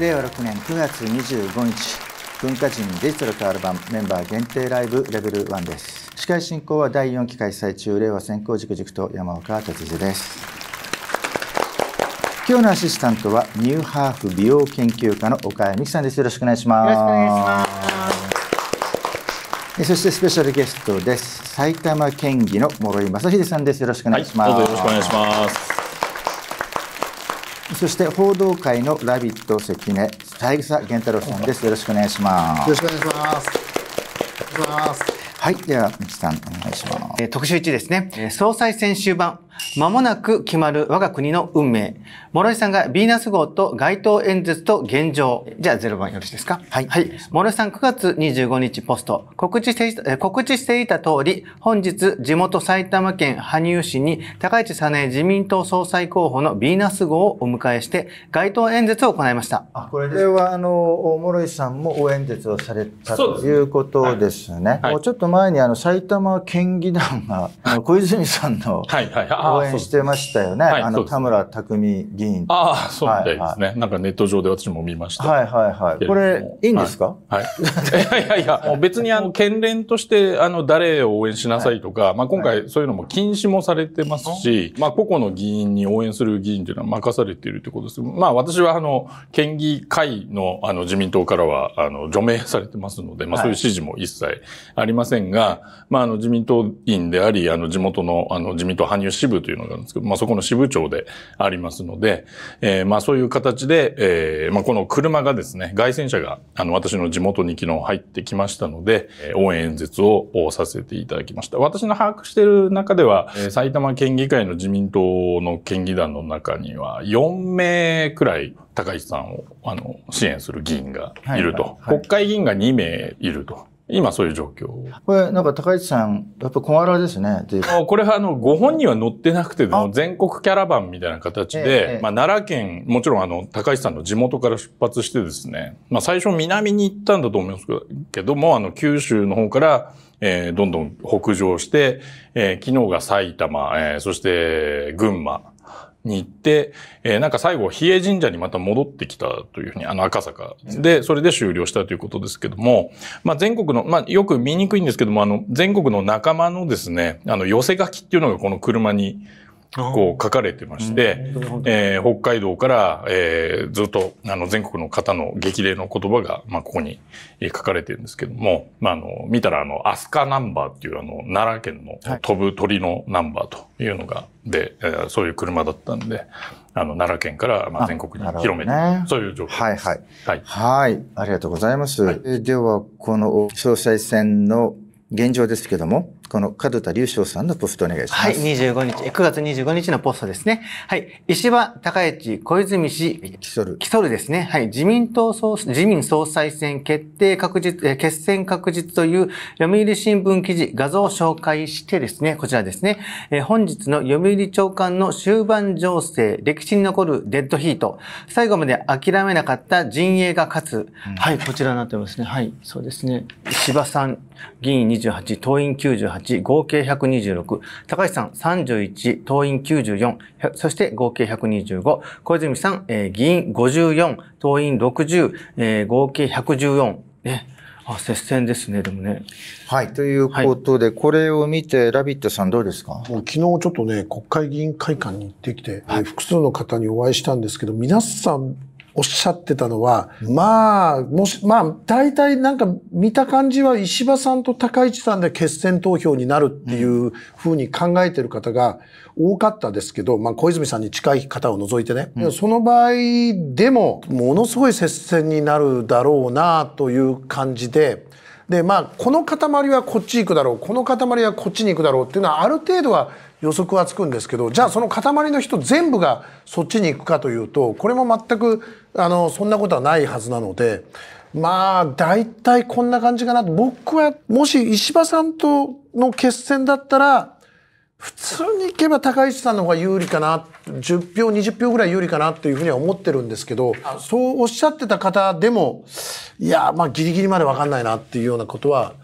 令和6年9月25日文化人デジタルカール版メンバー限定ライブレベル1です司会進行は第4期開催中令和先行塾塾と山岡達次です今日のアシスタントはニューハーフ美容研究家の岡谷美希さんですよろしくお願いしますよろしくお願いしますそしてスペシャルゲストです埼玉県議の諸井正秀さんですよろしくお願いします、はい、どうぞよろしくお願いしますそして報道会のラビット関根、三枝源太郎さんです。よろしくお願いします。よろしくお願いします。お願いします。はい、では、三木さん、お願いします。えー、特集1ですね、え総裁選終盤、間もなく決まる我が国の運命。諸井さんがヴィーナス号と街頭演説と現状。じゃあ0番よろしいですかはい。はい。諸井さん9月25日ポスト。告知して告知していた通り、本日地元埼玉県羽生市に高市早苗自民党総裁候補のヴィーナス号をお迎えして、街頭演説を行いました。あ、これでは、あの、諸井さんも応援演説をされたということですね。ねはい、ちょっと前にあの埼玉県議団が、小泉さんの、はいはい。応援してましたよね。あの、田村匠議員。ああ、そうみたいですね、はいはい、なんかネット上で私も見ました。はいはいはい。これ、いいんですか、はい、はい、いやいやいや、別にあの、県連として、あの、誰を応援しなさいとか、まあ今回そういうのも禁止もされてますし、まあ個々の議員に応援する議員というのは任されているということです。まあ私はあの、県議会のあの、自民党からは、あの、除名されてますので、まあそういう指示も一切ありませんが、まああの、自民党員であり、あの、地元のあの、自民党羽生支部部というのがあるんですけど、まあ、そこの支部長でありますので、えー、まあ、そういう形で、えー、まあ、この車がですね、外戦車が、あの、私の地元に昨日入ってきましたので、応援演説をさせていただきました。私の把握している中では、埼玉県議会の自民党の県議団の中には、4名くらい高市さんをあの支援する議員がいると、はいはいはい、国会議員が2名いると今そういう状況。これ、なんか高市さん、やっぱ小柄ですね。これはあの、ご本人は乗ってなくて、全国キャラバンみたいな形で、ええ、まあ、奈良県、もちろんあの、高市さんの地元から出発してですね、まあ、最初南に行ったんだと思いますけども、あの、九州の方から、えー、どんどん北上して、えー、昨日が埼玉、えー、そして群馬、に行って、えー、なんか最後、比叡神社にまた戻ってきたというふうに、あの赤坂で、それで終了したということですけども、まあ全国の、まあよく見にくいんですけども、あの全国の仲間のですね、あの寄せ書きっていうのがこの車にこう書かれてまして、えー、北海道から、えー、ずっとあの全国の方の激励の言葉が、まあ、ここに書かれてるんですけども、まあ、あの見たらあの飛鳥ナンバーっていうあの奈良県の飛ぶ鳥のナンバーというのが、で、えー、そういう車だったんで。あの奈良県から、まあ、全国に広めて、ね、そういう状況です。はいはい。はい、はいありがとうございます。はい、では、この総裁選の現状ですけども、この門田隆翔さんのポストお願いします。はい、25日、9月25日のポストですね。はい、石破高市小泉氏、キソル。キソルですね。はい、自民党総、自民総裁選決定確実、え決戦確実という読売新聞記事、画像を紹介してですね、こちらですね、え本日の読売長官の終盤情勢、歴史に残るデッドヒート、最後まで諦めなかった陣営が勝つ。うん、はい、こちらになってますね。はい、そうですね。石破さん、議員28、党員98、2合計126、高橋さん31、党員94、そして合計125、小泉さん、えー、議員54、党員60、えー、合計114、ね。あ、接戦ですね、でもね。はい、ということで、はい、これを見て、ラビットさんどうですかもう昨日ちょっとね、国会議員会館に行ってきて、はい、複数の方にお会いしたんですけど、皆さんおっしゃってたのは、まあ、もし、まあ、大体なんか見た感じは石破さんと高市さんで決選投票になるっていうふうに考えてる方が多かったですけど、まあ、小泉さんに近い方を除いてね、うん、その場合でも、ものすごい接戦になるだろうなという感じで、で、まあ、この塊はこっち行くだろう、この塊はこっちに行くだろうっていうのは、ある程度は、予測はつくんですけどじゃあその塊の人全部がそっちに行くかというとこれも全くあのそんなことはないはずなのでまあ大体こんな感じかなと僕はもし石破さんとの決戦だったら普通に行けば高市さんの方が有利かな10票20票ぐらい有利かなっていうふうには思ってるんですけどそうおっしゃってた方でもいやまあギリギリまで分かんないなっていうようなことは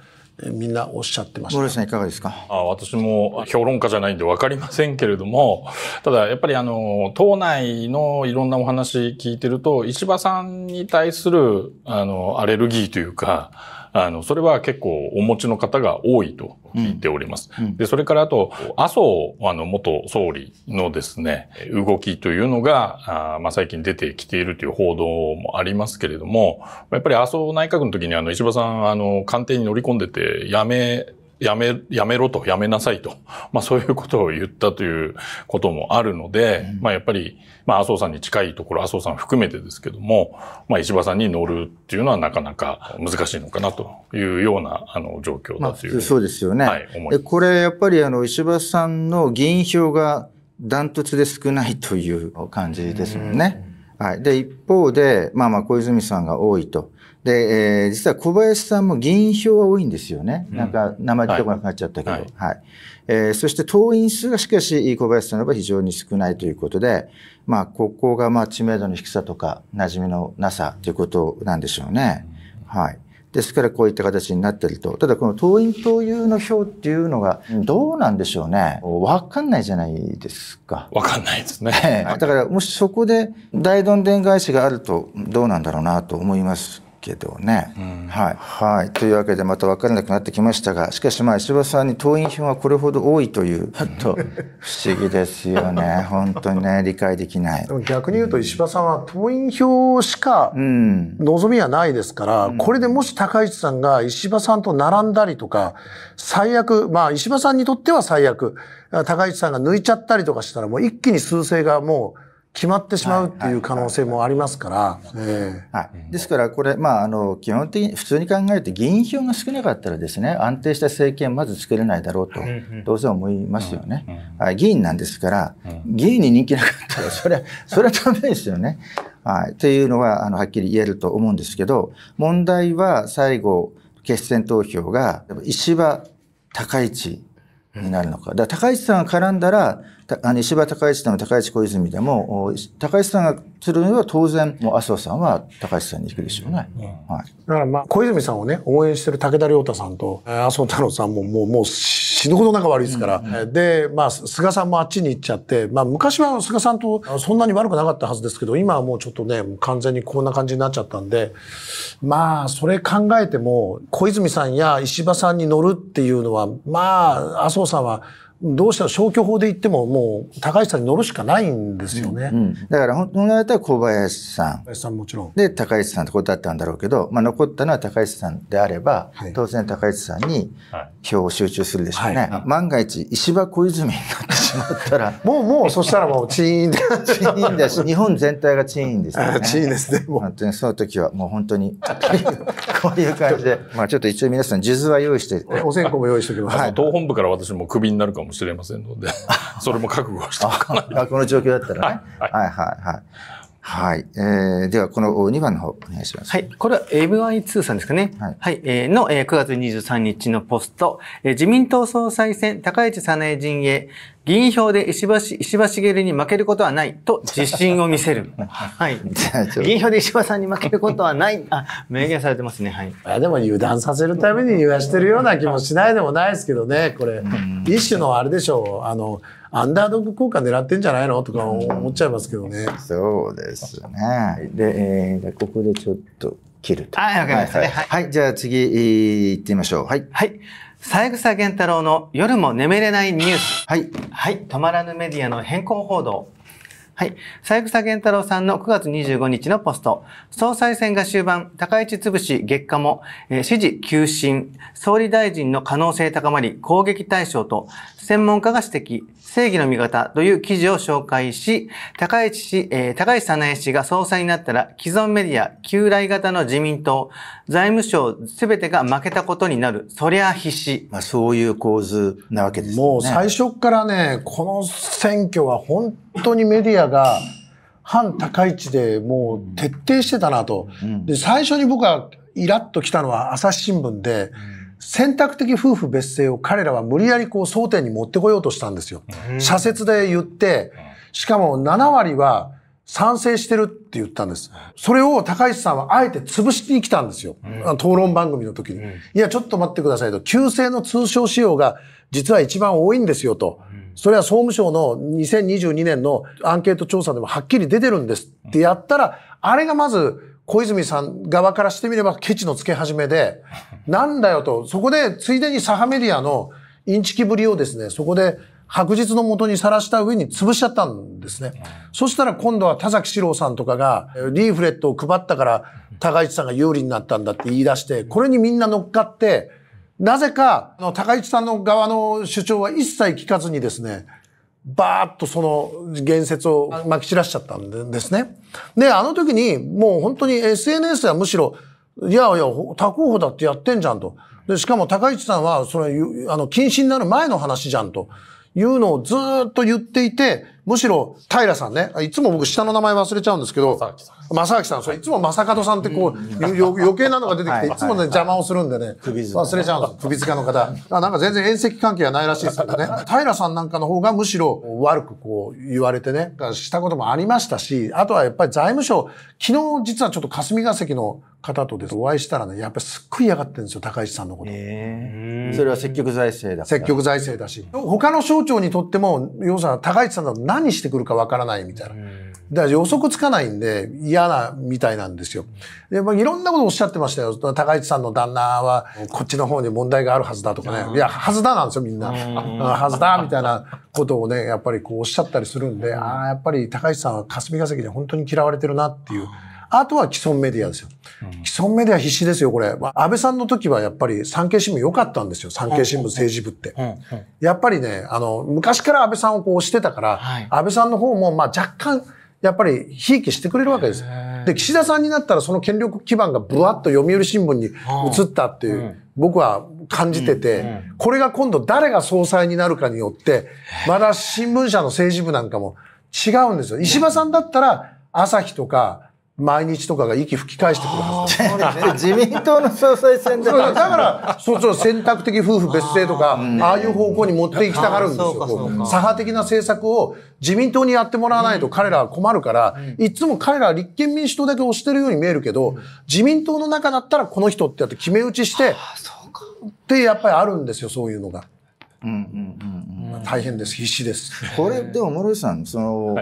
みんなおっしゃってました。さんいかがですかあ私も評論家じゃないんで分かりませんけれども、ただやっぱりあの、党内のいろんなお話聞いてると、石破さんに対するあの、アレルギーというか、あの、それは結構お持ちの方が多いと聞いております。うんうん、で、それからあと、麻生、あの、元総理のですね、動きというのが、あまあ、最近出てきているという報道もありますけれども、やっぱり麻生内閣の時にあの、石破さん、あの、官邸に乗り込んでて、やめやめ、やめろと、やめなさいと、まあそういうことを言ったということもあるので、うん、まあやっぱり、まあ麻生さんに近いところ、麻生さん含めてですけども、まあ石破さんに乗るっていうのはなかなか難しいのかなというような、あの、状況だという、まあ、そうですよね。はい、思いこれやっぱりあの、石破さんの議員票がダントツで少ないという感じですもんね。はい。で、一方で、まあまあ、小泉さんが多いと。で、えー、実は小林さんも議員票は多いんですよね。なんか、名前聞いこなくなっちゃったけど。はい。はい、えー、そして党員数がしかし、小林さんの場合非常に少ないということで、まあ、ここが、まあ、知名度の低さとか、馴染みのなさということなんでしょうね。はい。ですからこういった形になってると。ただこの党員党友の票っていうのがどうなんでしょうね。わかんないじゃないですか。わかんないですね。だからもしそこで大どんでん返しがあるとどうなんだろうなと思います。けどね、うん、はい、はい、というわけでまた分からなくなってきましたがしかしまあ石破さんに党員票がこれほど多いというと不思議ですよね 本当にね理解できない逆に言うと石破さんは党員票しか望みはないですから、うん、これでもし高市さんが石破さんと並んだりとか最悪まあ石破さんにとっては最悪高市さんが抜いちゃったりとかしたらもう一気に数勢がもう決まってしまうっていう可能性もありますから。はい。ですから、これ、まあ、あの、基本的に、普通に考えて、議員票が少なかったらですね、安定した政権まず作れないだろうと、どうせ思いますよね。はい。議員なんですから、議員に人気なかったら、それは、それはダメですよね。はい。というのは、あの、はっきり言えると思うんですけど、問題は、最後、決選投票が、石破、高市になるのか。だから、高市さんが絡んだら、あの石破高市でも高市小泉でも、高市さんが釣るには当然、もう麻生さんは高市さんに行くでしょうね。うんはい、だからまあ、小泉さんをね、応援してる武田良太さんと麻生太郎さんももう、もう死ぬほど仲悪いですから、うんうん、で、まあ、菅さんもあっちに行っちゃって、まあ、昔は菅さんとそんなに悪くなかったはずですけど、今はもうちょっとね、完全にこんな感じになっちゃったんで、まあ、それ考えても、小泉さんや石破さんに乗るっていうのは、まあ、麻生さんは、どうした消去法で言ってももう高橋さんに乗るしかないんですよね。うんうん、だから本当だったら小林さん。小林さんもちろん。で、高市さんってことだったんだろうけど、まあ残ったのは高市さんであれば、はい、当然高市さんに票を集中するでしょうね。はいはい、万が一、石破小泉になってしまったら。もうもう、そしたらもう チーンで。チーンだし、日本全体がチーンですよね。チーンですね。本当にその時はもう本当に、こういう感じで。まあちょっと一応皆さん、数珠は用意して。お線香も用意しておきます。はい、党本部から私もクビになるかも。もしれませんので、それも覚悟してこの状況だったらね。はい、はい、はい。はい。えー、では、この2番の方、お願いします。はい。これは MI2 さんですかね。はい。はい、えー、の、えー、9月23日のポスト、えー、自民党総裁選、高市早苗陣営、議員票で石橋、石橋茂に負けることはないと自信を見せる。はい。議員票で石橋さんに負けることはない。あ、明言されてますね。はい。いや、でも油断させるために言わしてるような気もしないでもないですけどね、これ。一種のあれでしょう。あの、アンダードッグ効果狙ってんじゃないのとか思っちゃいますけどね。そうですね。で、えー、ここでちょっと切ると。はい、わかりました、ねはいはい、はい、じゃあ次、行ってみましょう。はい。はい。三枝源太郎の夜も眠れないニュース。はい。はい。止まらぬメディアの変更報道。はい。三草源太郎さんの9月25日のポスト。総裁選が終盤、高市潰し、月下も、えー、支持、急進、総理大臣の可能性高まり、攻撃対象と、専門家が指摘、正義の味方という記事を紹介し、高市氏、えー、高市なえ氏が総裁になったら、既存メディア、旧来型の自民党、財務省全てが負けたことになる。そりゃ必死。まあそういう構図なわけですね。もう最初からね、この選挙は本当にメディアが反高市でもう徹底してたなと。で、最初に僕はイラッと来たのは朝日新聞で、選択的夫婦別姓を彼らは無理やりこう争点に持ってこようとしたんですよ。社説で言って、しかも7割は賛成してるって言ったんです。それを高市さんはあえて潰しに来たんですよ。討論番組の時に、いや、ちょっと待ってくださいと。旧姓の通称使用が実は一番多いんですよと。それは総務省の2022年のアンケート調査でもはっきり出てるんですってやったら、あれがまず小泉さん側からしてみればケチのつけ始めで、なんだよと、そこでついでにサハメディアのインチキぶりをですね、そこで白日のもとにさらした上に潰しちゃったんですね。そしたら今度は田崎史郎さんとかがリーフレットを配ったから高市さんが有利になったんだって言い出して、これにみんな乗っかって、なぜか、高市さんの側の主張は一切聞かずにですね、バーッとその言説を撒き散らしちゃったんですね。で、あの時にもう本当に SNS はむしろ、いやいや、他候補だってやってんじゃんと。で、しかも高市さんは、それ、あの、禁止になる前の話じゃんと。いうのをずっと言っていて、むしろ、平さんね、いつも僕下の名前忘れちゃうんですけど、正明さん、そいつも正門さんってこう、余計なのが出てきて、いつもね、邪魔をするんでね、忘れちゃうんです首塚の方。なんか全然遠赤関係はないらしいですけどね、平さんなんかの方がむしろ悪くこう言われてね、したこともありましたし、あとはやっぱり財務省、昨日実はちょっと霞が関の方とですお会いしたらね、やっぱりすっごい嫌がってるんですよ、高市さんのこと。ー、それは積極財政だ積極財政だし。他の省庁にとっても、要するに高市さんだと何してくるかわからないみたいな。だから予測つかないんで、嫌嫌なみたいなんですよ。で、まあ、いろんなことおっしゃってましたよ。高市さんの旦那は、こっちの方に問題があるはずだとかね。いや、はずだなんですよ、みんな。はずだ、みたいなことをね、やっぱりこうおっしゃったりするんで、ああ、やっぱり高市さんは霞が関で本当に嫌われてるなっていう。あとは既存メディアですよ。既存メディア必死ですよ、これ。安倍さんの時はやっぱり産経新聞良かったんですよ。産経新聞政治部って。やっぱりね、あの、昔から安倍さんをこうしてたから、安倍さんの方も、まあ若干、やっぱりひいきしてくれるわけです。で、岸田さんになったらその権力基盤がぶわっと読売新聞に移ったっていう、僕は感じてて、これが今度誰が総裁になるかによって、まだ新聞社の政治部なんかも違うんですよ。石破さんだったら朝日とか、毎日とかが息吹き返してくるはず自民党の総裁選で。だから、そうそう、選択的夫婦別姓とか、ああいう方向に持っていきたがるんですよ。左派的な政策を自民党にやってもらわないと彼らは困るから、いつも彼らは立憲民主党だけ押してるように見えるけど、自民党の中だったらこの人ってやって決め打ちして、ってやっぱりあるんですよ、そういうのが。大変です、必死です。これ、でも室井さん、その、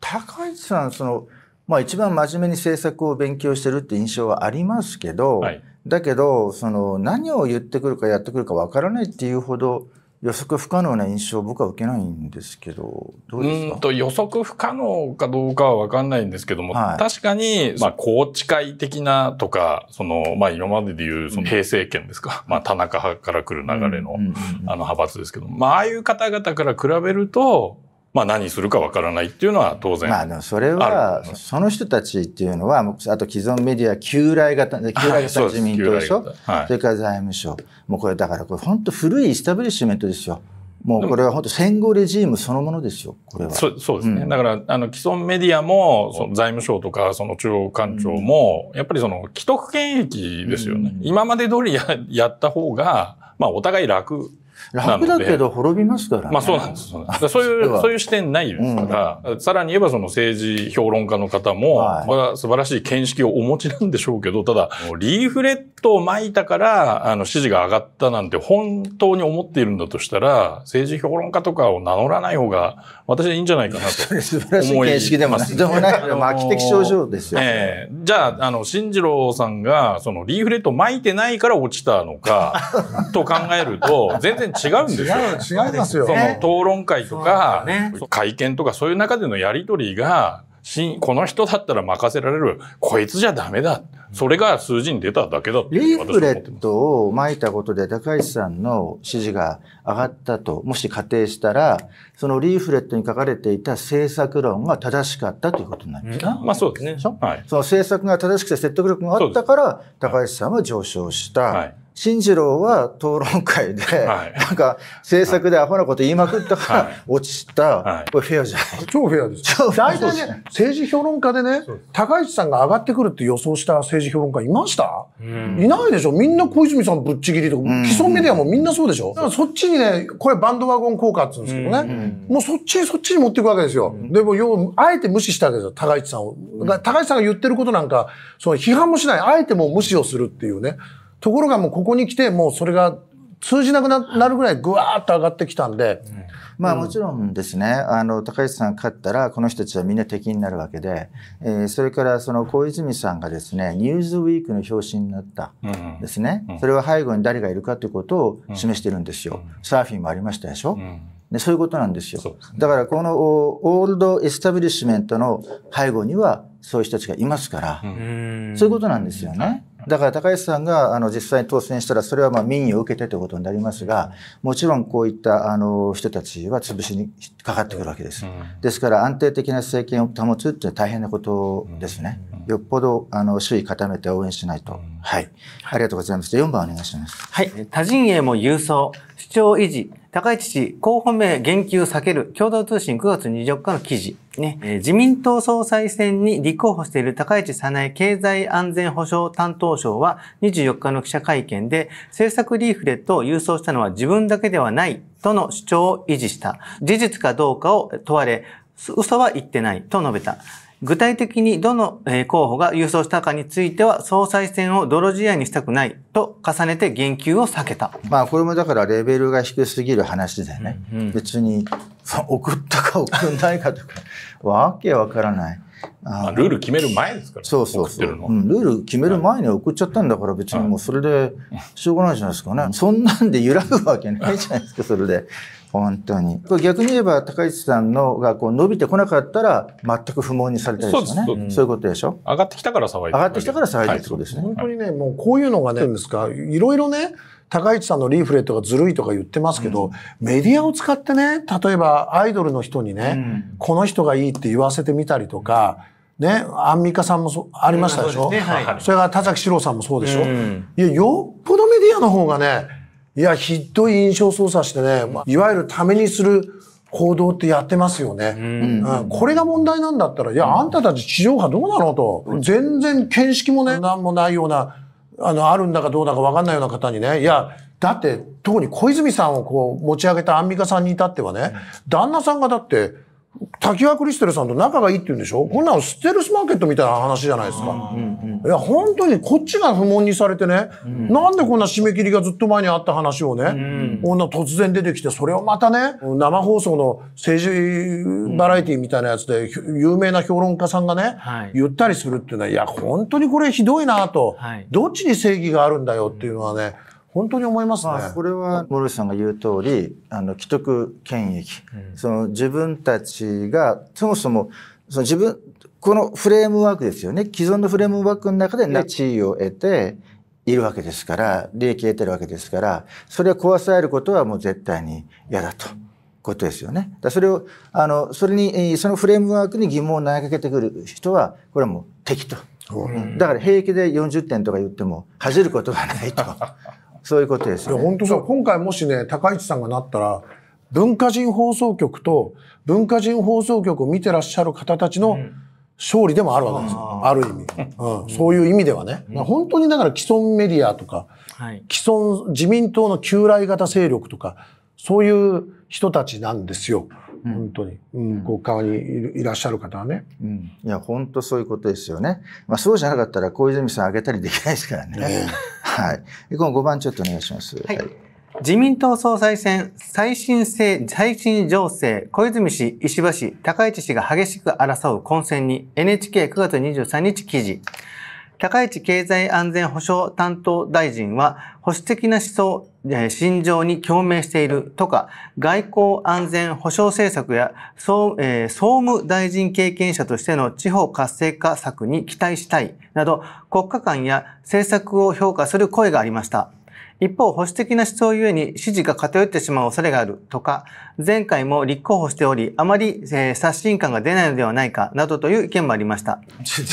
高市さん、その、まあ、一番真面目に政策を勉強してるって印象はありますけど、はい、だけどその何を言ってくるかやってくるかわからないっていうほど予測不可能な印象を僕は受けないんですけどどうですかと予測不可能かどうかは分かんないんですけども、はい、確かに、まあ、宏池会的なとかその、まあ、今まででいうその平成権ですか、うん、まあ、田中派から来る流れの,、あの派閥ですけども、まあ、ああいう方々から比べるとまあ、何するかわからないっていうのは当然まあでもそれはその人たちっていうのはあと既存メディア旧来型旧来型自民党でしょ、はい、それから財務省もうこれだからこれ本当古いイスタブリッシュメントですよ。もうこれは本当戦後レジームそのものですよ、これは。そそうですね。うん、だから、あの、既存メディアも、その財務省とか、その中央官庁も、やっぱりその既得権益ですよね。うん、今まで通りややった方が、まあ、お互い楽楽だけど滅びますから、ね、まあそうなんです。そういう、そういう視点ないですから、うん、さらに言えばその政治評論家の方も、はい、素晴らしい見識をお持ちなんでしょうけど、ただ、リーフレットを巻いたから、あの、支持が上がったなんて本当に思っているんだとしたら、政治評論家とかを名乗らない方が、私はいいんじゃないかなと。素晴らしい見識でも、でもね、い、でもき的症状ですよ、ね。ええー、じゃあ、あの、新次郎さんが、その、リーフレット巻いてないから落ちたのか、と考えると、全然然違うんですよ。違いますよ。その討論会とか、会見とかそういう中でのやりとりが、この人だったら任せられる、こいつじゃダメだ。それが数字に出ただけだリーフレットを巻いたことで高橋さんの支持が上がったと、もし仮定したら、そのリーフレットに書かれていた政策論が正しかったということになりますまあそうですね。はい、その政策が正しくて説得力があったから、高橋さんは上昇した。はい進次郎は討論会で、なんか政策でアホなこと言いまくったから、落ちた、これフェアじゃない。超フェアです。大体ね、政治評論家でね、高市さんが上がってくるって予想した政治評論家いましたいないでしょみんな小泉さんぶっちぎりとか、既存メディアもみんなそうでしょだからそっちにね、これバンドワゴン効果って言うんですけどね、もうそっちにそっちに持っていくわけですよ。でも、要、あえて無視したわけですよ、高市さんを。高市さんが言ってることなんか、その批判もしない、あえてもう無視をするっていうね。ところがもうここに来て、もうそれが通じなくなるぐらいぐわーっと上がってきたんで。うん、まあもちろんですね、あの、高市さん勝ったら、この人たちはみんな敵になるわけで、えー、それからその小泉さんがですね、ニューズウィークの表紙になったですね、うんうん、それは背後に誰がいるかということを示してるんですよ。うん、サーフィンもありましたでしょ、うんでそういうことなんですよ。すね、だからこのオールドエスタブリッシュメントの背後にはそういう人たちがいますから、そういうことなんですよね。だから高橋さんがあの実際に当選したらそれはまあ民意を受けてということになりますが、もちろんこういったあの人たちは潰しにかかってくるわけです。ですから安定的な政権を保つって大変なことですね。よっぽどあの周囲固めて応援しないと。はい。ありがとうございます。4番お願いします。はい。多陣営も郵送、主張維持、高市氏候補名言及避ける共同通信9月24日の記事。ね、えー、自民党総裁選に立候補している高市早苗経済安全保障担当省は24日の記者会見で政策リーフレットを郵送したのは自分だけではないとの主張を維持した。事実かどうかを問われ、嘘は言ってないと述べた。具体的にどの候補が郵送したかについては、総裁選を泥仕合にしたくないと重ねて言及を避けた。まあ、これもだからレベルが低すぎる話だよね。うんうん、別に送ったか送んないかとか、わけわからない。あルール決める前ですから、ね、そうそうそう、うん、ルール決める前に送っちゃったんだから別にもうそれでしょうがないじゃないですかね、そんなんで揺らぐわけないじゃないですかそれで本当にこれ逆に言えば高市さんのがこう伸びてこなかったら全く不毛にされたりですよねそういうことでしょ上がってきたから騒いで上がってきたから騒いでってことですね、はい、本当にねもうこういうのがねいろいろね高市さんのリーフレットがずるいとか言ってますけど、うん、メディアを使ってね、例えばアイドルの人にね、うん、この人がいいって言わせてみたりとか、ね、アンミカさんもそありましたでしょ、うん、ねはい、それから田崎史郎さんもそうでしょ、うん、いや、よっぽどメディアの方がね、いや、ひどい印象操作してね、まあ、いわゆるためにする行動ってやってますよね。うん、うん、これが問題なんだったら、いや、あんたたち地上波どうなのと、全然見識もね、なんもないような、あの、あるんだかどうだか分かんないような方にね、いや、だって、特に小泉さんをこう、持ち上げたアンミカさんに至ってはね、旦那さんがだって、滝川クリステルさんと仲がいいって言うんでしょ、うん、こんなのステルスマーケットみたいな話じゃないですか。うん、いや、本当にこっちが不問にされてね、うん、なんでこんな締め切りがずっと前にあった話をね、うん、女突然出てきて、それをまたね、生放送の政治バラエティみたいなやつで、有名な評論家さんがね、はい、言ったりするっていうのは、いや、本当にこれひどいなと、はい、どっちに正義があるんだよっていうのはね、本当に思いますね。まあ、これは諸石さんが言う通り、あの既得権益、うん、その自分たちがそもそもその自分このフレームワークですよね既存のフレームワークの中で地位を得ているわけですから利益を得てるわけですからそれを壊されることはもう絶対に嫌だと。ことですよね。だそれをあのそれにそのフレームワークに疑問を投げかけてくる人はこれはもう敵と。だから平気で40点とか言っても恥じることはないと。そういうことです、ね、いや本当そう今回もしね高市さんがなったら文化人放送局と文化人放送局を見てらっしゃる方たちの、うん勝利でもあるわけですよ。ある意味、うん。そういう意味ではね。本当にだから既存メディアとか、はい、既存自民党の旧来型勢力とか、そういう人たちなんですよ。本当に、うん、国会にいらっしゃる方はね、うん、いや本当そういうことですよね、まあ、そうじゃなかったら小泉さんあげたりできないですからね、はいこの5番ちょっとお願いします、はい、はい自民党総裁選、最新性、最新情勢、小泉氏、石破氏、高市氏が激しく争う混戦に NHK9 月23日記事。高市経済安全保障担当大臣は保守的な思想、心情に共鳴しているとか、外交安全保障政策や総,、えー、総務大臣経験者としての地方活性化策に期待したいなど、国家間や政策を評価する声がありました。一方、保守的な思想ゆえに支持が偏ってしまう恐れがあるとか、前回も立候補しており、あまり、えー、刷新感が出ないのではないかなどという意見もありました。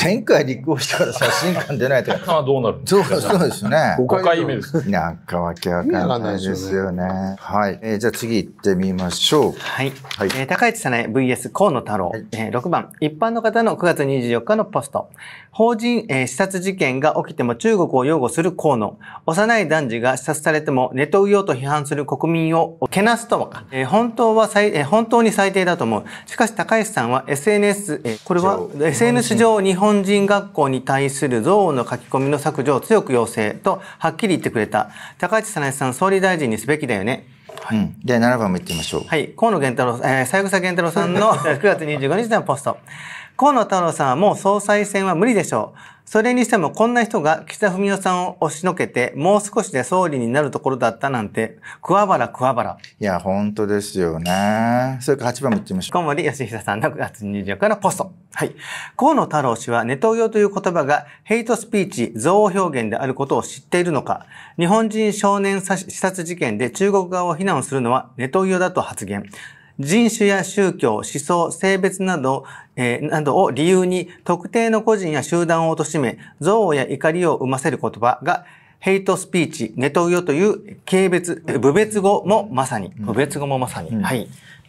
前回立候補したから刷新感出ないとか。あどうなるそうそうですね。5回目です。なんかわけわかんないですよね。ねはい、えー。じゃあ次行ってみましょう。はい。はい、えー、高市早苗 VS 河野太郎、はい、えー。6番、一般の方の9月24日のポスト。法人、えー、視察事件が起きても中国を擁護する河野。幼い男児が視察されても、ネット右用と批判する国民をけなすともか、えー、本当は最、えー、本当に最低だと思う。しかし高橋さんは SNS、えー、これは SNS 上日本人学校に対する憎悪の書き込みの削除を強く要請とはっきり言ってくれた。高市早苗さん総理大臣にすべきだよね。はい、うん、では7番もいってみましょう。はい。河野源太郎、えー、三枝源太郎さんの9 月25日のポスト。河野太郎さんはもう総裁選は無理でしょう。それにしてもこんな人が岸田文雄さんを押しのけて、もう少しで総理になるところだったなんて、桑原桑原。いや、本当ですよね。それから8番もいってみましょう。小森義久さんの9月24日のポスト。はい。河野太郎氏はネトウヨという言葉がヘイトスピーチ、憎悪表現であることを知っているのか、日本人少年刺殺事件で中国側を非難するのはネトウヨだと発言。人種や宗教、思想、性別など、えー、などを理由に特定の個人や集団を貶め、憎悪や怒りを生ませる言葉が、ヘイトスピーチ、ネトウヨという軽蔑、部別語もまさに、部別語もまさに、うん、はい。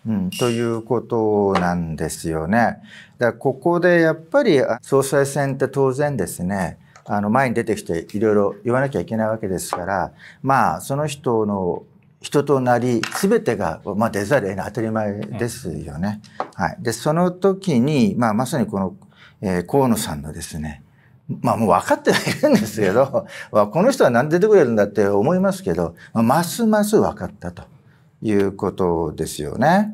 うん、ということなんですよね。だここでやっぱり総裁選って当然ですね、あの前に出てきていろいろ言わなきゃいけないわけですから、まあその人の人となり全てが、まあ、出ざる得ない当たり前ですよね。はい、でその時に、まあ、まさにこの、えー、河野さんのですねまあもう分かってはいるんですけど、この人は何出てくれるんだって思いますけど、まあ、ますます分かったということですよね。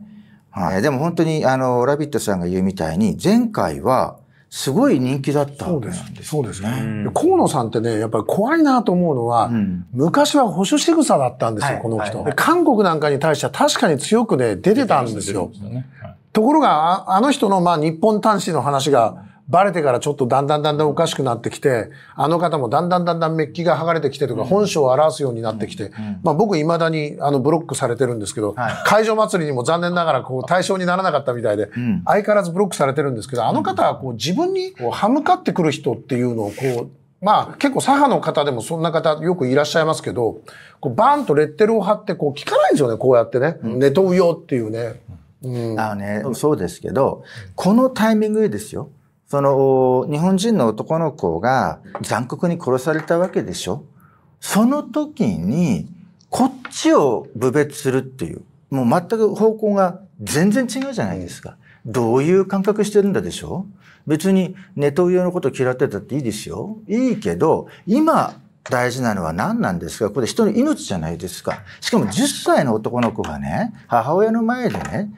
はい、でも本当にあのラビットさんが言うみたいに前回はすごい人気だった、ね、そうです。そうですね。河野さんってね、やっぱり怖いなと思うのは、うん、昔は保守仕草だったんですよ、この人、はいはい、韓国なんかに対しては確かに強くね、出てたんですよ。すよね、ところが、あの人の、まあ、日本端子の話が、バレてからちょっとだんだんだんだんおかしくなってきて、あの方もだんだんだんだんメッキが剥がれてきてとか、本性を表すようになってきて、まあ僕未だにあのブロックされてるんですけど、会場祭りにも残念ながらこう対象にならなかったみたいで、相変わらずブロックされてるんですけど、あの方はこう自分にこう歯向かってくる人っていうのをこう、まあ結構左派の方でもそんな方よくいらっしゃいますけど、こうバーンとレッテルを貼ってこう聞かないんですよね、こうやってね。寝とうよっていうね。うん、あのね、そうですけど、このタイミングでですよ。その日本人の男の子が残酷に殺されたわけでしょその時にこっちを侮蔑するっていうもう全く方向が全然違うじゃないですか。どういう感覚してるんだでしょ別にネトウヨのこと嫌ってたっていいですよ。いいけど、今大事なのは何なんですかこれ人の命じゃないですか。しかも10歳の男の子がね、母親の前でね、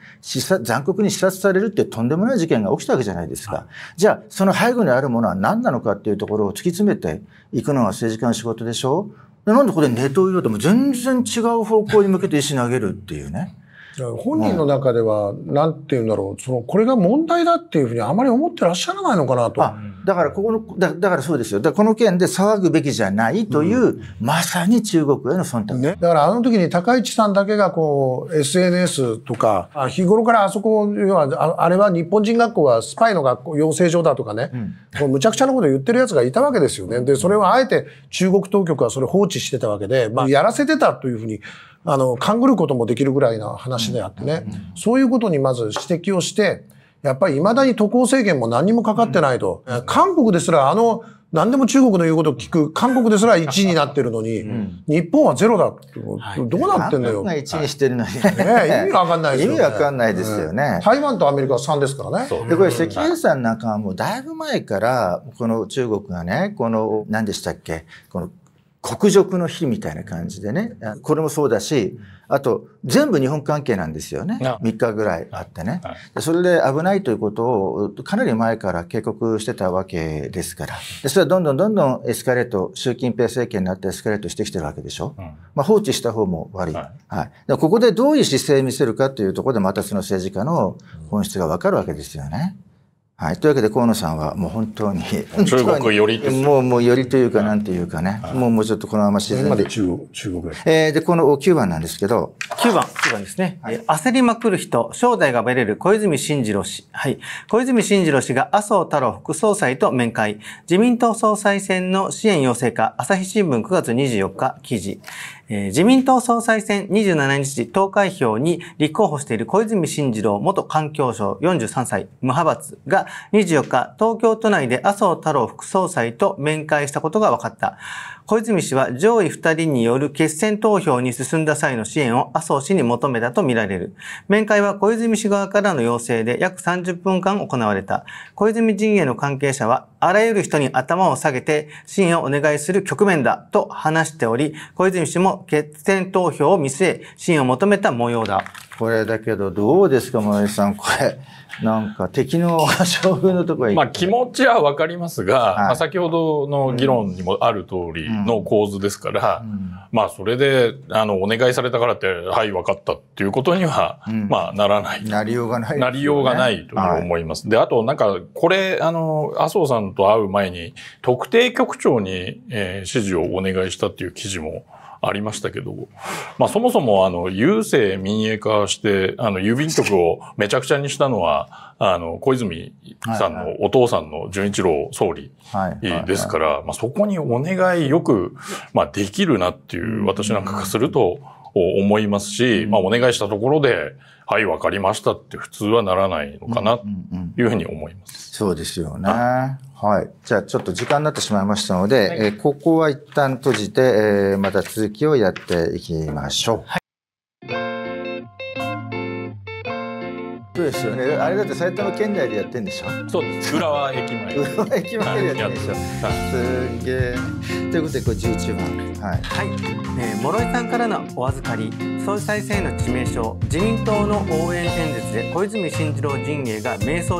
残酷に刺殺されるってとんでもない事件が起きたわけじゃないですか。じゃあ、その背後にあるものは何なのかっていうところを突き詰めていくのが政治家の仕事でしょなんでこれネトウヨでも全然違う方向に向けて石投げるっていうね。本人の中では、なんて言うんだろう、その、これが問題だっていうふうにあまり思ってらっしゃらないのかなと。だからここのだ、だからそうですよ。この件で騒ぐべきじゃないという、うん、まさに中国への忖度、ね。だからあの時に高市さんだけがこう、SNS とか、日頃からあそこ、要は、あれは日本人学校はスパイの学校、養成所だとかね、うん、むちゃくちゃなこと言ってる奴がいたわけですよね。で、それをあえて中国当局はそれ放置してたわけで、まあ、やらせてたというふうに、あの、勘ぐることもできるぐらいな話であってね、そういうことにまず指摘をして、やっぱり未だに渡航制限も何にもかかってないと。韓国ですらあの、何でも中国の言うこと聞く、韓国ですら1位になってるのに、うん、日本はゼロだって、はい、どうなってんだよ。韓国が1位にしてるのに。ね、意味わかんないですよ、ね、意味わかんないですよね、台湾とアメリカは3ですからね。で、これ、石油さんなんかはもうだいぶ前から、この中国がね、この、何でしたっけ、この国辱の日みたいな感じでね、これもそうだし、あと、全部日本関係なんですよね。3日ぐらいあってね。それで危ないということをかなり前から警告してたわけですから。でそれはどんどんどんどんエスカレート、習近平政権になってエスカレートしてきてるわけでしょ。まあ放置した方も悪い。はい。でここでどういう姿勢を見せるかというところでまたその政治家の本質がわかるわけですよね。はい、というわけで河野さんはもう本当に 中国よりもうもうよりというかなんていうかね、もうもうちょっとこのまま自然まで中国中国でえー、でこの9番なんですけど9番9番ですね、はい、焦りまくる人正代がバレる小泉進次郎氏、はい、小泉進次郎氏が麻生太郎副総裁と面会自民党総裁選の支援要請か朝日新聞9月24日記事、えー、自民党総裁選27日投開票に立候補している小泉進次郎元環境省43歳無派閥が24日東京都内で麻生太郎副総裁と面会したことが分かった。小泉氏は上位2人による決選投票に進んだ際の支援を麻生氏に求めたとみられる。面会は小泉氏側からの要請で約30分間行われた。小泉陣営の関係者は、あらゆる人に頭を下げて支援をお願いする局面だと話しており、小泉氏も決選投票を見据え、支援を求めた模様だ。これだけど、どうですか、森井さん、これ、なんか敵の将軍のとこへまあ気持ちはわかりますが、はい、まあ、先ほどの議論にもある通りの構図ですから、うんうん、まあそれで、あの、お願いされたからって、はい、分かったっていうことには、うん、まあならない。なりようがない、ね、なりようがないと思います。はい、で、あとなんか、これ、あの、麻生さんと会う前に、特定局長に、えー、指示をお願いしたっていう記事も、ありましたけど、まあそもそもあの郵政民営化してあの郵便局をめちゃくちゃにしたのは あの小泉さんのお父さんの純一郎総理ですから、まあそこにお願いよくまあできるなっていう私なんかがすると思いますし、まあお願いしたところではい、わかりましたって普通はならないのかな、というふうに思います。うんうんうん、そうですよね。はい。じゃあちょっと時間になってしまいましたので、はい、えここは一旦閉じて、えー、また続きをやっていきましょう。はいそうですよね。あれだって埼玉県内でやってんでしょ。そうです。浦和駅前。浦和駅前でやってんでしょ。すげえ。ということでこれ十一番。はい。はい。えー、諸井さんからのお預かり、総裁選の致命傷、自民党の応援演説で小泉進次郎陣営が迷走。